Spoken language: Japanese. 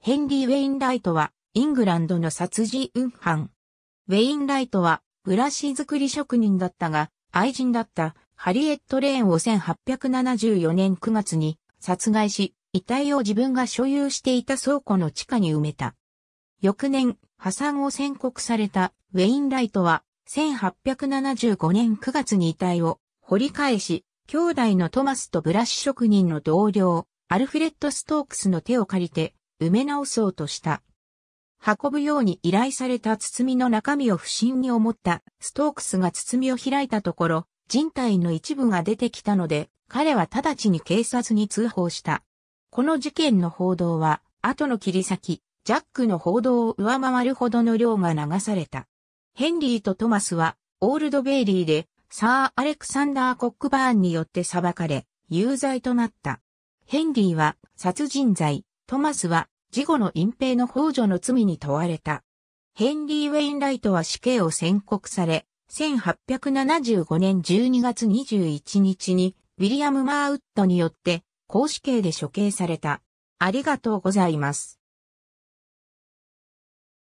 ヘンリー・ウェインライトは、イングランドの殺人犯。ウェインライトは、ブラシ作り職人だったが、愛人だったハリエット・レーンを1874年9月に殺害し、遺体を自分が所有していた倉庫の地下に埋めた。翌年、破産を宣告されたウェインライトは、1875年9月に遺体を掘り返し、兄弟のトマスとブラシ職人の同僚、アルフレッド・ストークスの手を借りて、埋め直そうとした。運ぶように依頼された包みの中身を不審に思ったストークスが包みを開いたところ、人体の一部が出てきたので、彼は直ちに警察に通報した。この事件の報道は、後の切り裂き、ジャックの報道を上回るほどの量が流された。ヘンリーとトマスは、オールドベイリーで、サー・アレクサンダー・コックバーンによって裁かれ、有罪となった。ヘンリーは殺人罪、トマスは事後の隠蔽の幇助の罪に問われた。ヘンリー・ウェインライトは死刑を宣告され、1875年12月21日にウィリアム・マーウッドによって公死刑で処刑された。ありがとうございます。